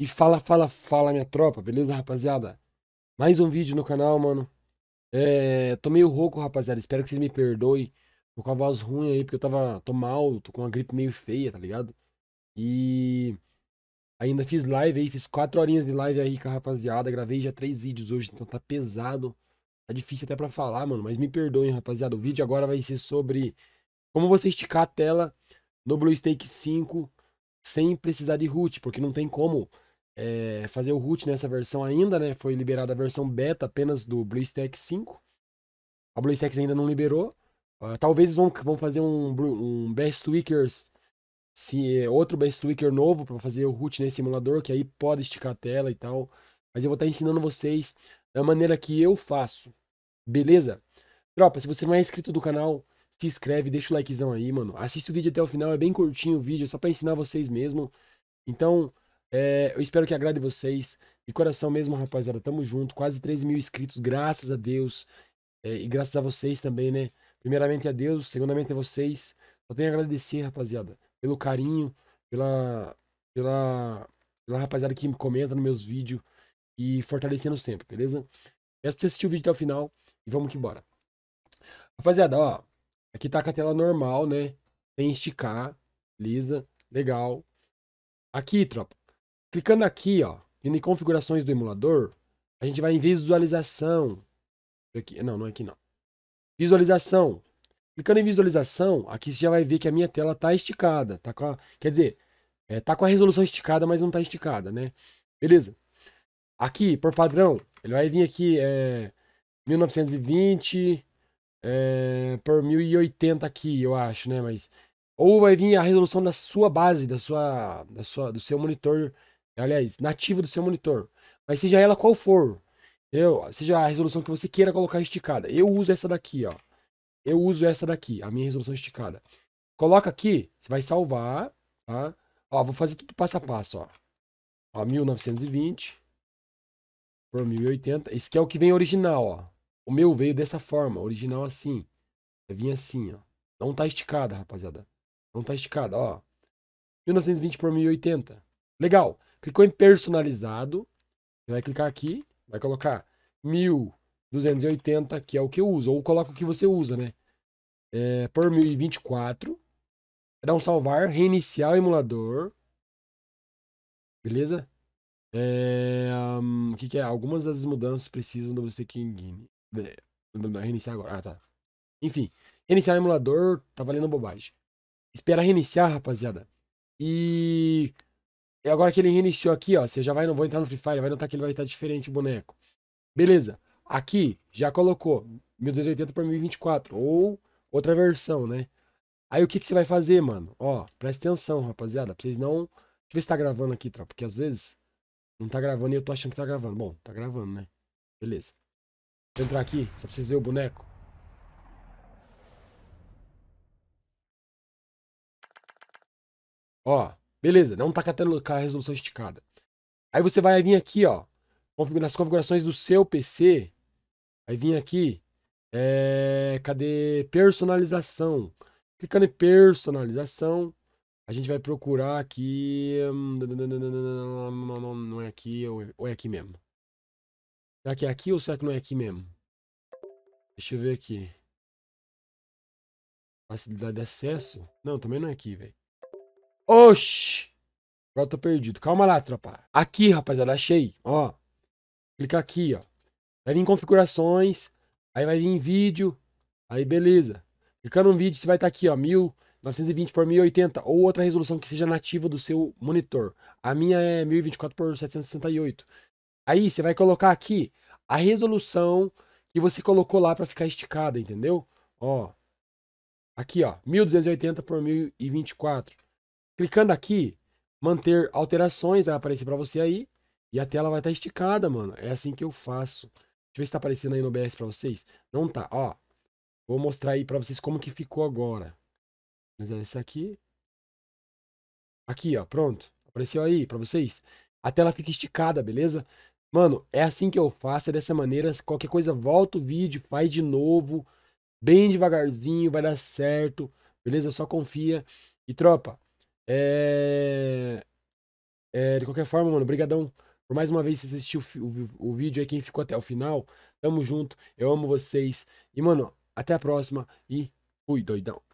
E fala, fala, fala, minha tropa, beleza, rapaziada? Mais um vídeo no canal, mano. É, tô meio rouco, rapaziada. Espero que vocês me perdoem. Tô com a voz ruim aí, porque eu tava. tô mal, tô com uma gripe meio feia, tá ligado? E. Ainda fiz live aí, fiz quatro horinhas de live aí com a rapaziada. Gravei já três vídeos hoje, então tá pesado. Tá difícil até para falar, mano. Mas me perdoem, rapaziada. O vídeo agora vai ser sobre como você esticar a tela no Stake 5 sem precisar de root, porque não tem como é, fazer o root nessa versão ainda, né? Foi liberada a versão beta apenas do BlueStack 5. A BlueStack ainda não liberou. Uh, talvez vão, vão fazer um, um Best tweakers se, outro Best tweaker novo para fazer o root nesse simulador que aí pode esticar a tela e tal. Mas eu vou estar tá ensinando vocês da maneira que eu faço. Beleza? Tropa, se você não é inscrito do canal, se inscreve, deixa o likezão aí, mano. Assiste o vídeo até o final, é bem curtinho o vídeo, é só para ensinar vocês mesmo. Então, é, eu espero que agrade vocês. De coração mesmo, rapaziada. Tamo junto. Quase 3 mil inscritos, graças a Deus. É, e graças a vocês também, né? Primeiramente a Deus, segundamente a vocês. Só tenho a agradecer, rapaziada, pelo carinho, pela, pela, pela rapaziada que me comenta nos meus vídeos e fortalecendo sempre, beleza? Peço pra você assistir o vídeo até o final e vamos que embora. Rapaziada, ó, aqui tá com a tela normal, né? Sem esticar, lisa, legal. Aqui, tropa, Clicando aqui, ó, em configurações do emulador, a gente vai em visualização. Aqui, não, não é aqui não. Visualização. Clicando em visualização, aqui você já vai ver que a minha tela está esticada. Tá com a, quer dizer, é, tá com a resolução esticada, mas não está esticada, né? Beleza. Aqui, por padrão, ele vai vir aqui é, 1920 é, por 1080 aqui, eu acho, né? Mas ou vai vir a resolução da sua base, da sua, da sua, do seu monitor aliás, nativa do seu monitor. Mas seja ela qual for, entendeu? seja a resolução que você queira colocar esticada. Eu uso essa daqui, ó. Eu uso essa daqui, a minha resolução esticada. Coloca aqui, você vai salvar, tá? Ó, vou fazer tudo passo a passo, ó. Ó, 1920 por 1080. Esse aqui é o que vem original, ó. O meu veio dessa forma, original assim. Vinha assim, ó. Não tá esticada, rapaziada. Não tá esticada, ó. 1920 por 1080. Legal. Clicou em personalizado, vai clicar aqui, vai colocar 1280, que é o que eu uso, ou coloca o que você usa, né? É, por 1024, dá um salvar, reiniciar o emulador, beleza? É, hum, o é, um, que, que é? Algumas das mudanças precisam do você que reiniciar agora. Ah, tá. Enfim, reiniciar o emulador tá valendo bobagem. Espera reiniciar, rapaziada. E e agora que ele reiniciou aqui, ó, você já vai, não vou entrar no Free Fire, vai notar que ele vai estar diferente o boneco. Beleza. Aqui, já colocou 1280 por 1024, ou outra versão, né? Aí o que, que você vai fazer, mano? Ó, presta atenção, rapaziada, pra vocês não... Deixa eu ver se tá gravando aqui, tropa, porque às vezes não tá gravando e eu tô achando que tá gravando. Bom, tá gravando, né? Beleza. Vou entrar aqui, só pra vocês verem o boneco. Ó, Beleza, não tá catando a resolução esticada. Aí você vai vir aqui, ó, nas configurações do seu PC, aí vir aqui, é, cadê personalização? Clicando em personalização, a gente vai procurar aqui, não é aqui ou é aqui mesmo? Será que é aqui ou será que não é aqui mesmo? Deixa eu ver aqui. Facilidade de acesso? Não, também não é aqui, velho. Oxi! Agora eu tô perdido. Calma lá, tropa. Aqui, rapaziada, achei. Ó. Clica aqui, ó. Vai vir em configurações. Aí vai vir em vídeo. Aí, beleza. Clicando no vídeo, você vai estar tá aqui, ó. 1920 por 1080 ou outra resolução que seja nativa do seu monitor. A minha é 1024 por 768. Aí, você vai colocar aqui a resolução que você colocou lá para ficar esticada, entendeu? Ó. Aqui, ó. 1280 por 1024. Clicando aqui, manter alterações, vai aparecer para você aí. E a tela vai estar tá esticada, mano. É assim que eu faço. Deixa eu ver se tá aparecendo aí no OBS para vocês. Não tá, ó. Vou mostrar aí para vocês como que ficou agora. Mas é essa aqui. Aqui, ó, pronto. Apareceu aí para vocês. A tela fica esticada, beleza? Mano, é assim que eu faço, é dessa maneira. Qualquer coisa, volta o vídeo, faz de novo, bem devagarzinho, vai dar certo, beleza? Só confia. E tropa, é... é... de qualquer forma, mano, brigadão por mais uma vez você assistiu o, o, vídeo aí, quem ficou até o final. Tamo junto, eu amo vocês. E, mano, até a próxima e fui, doidão.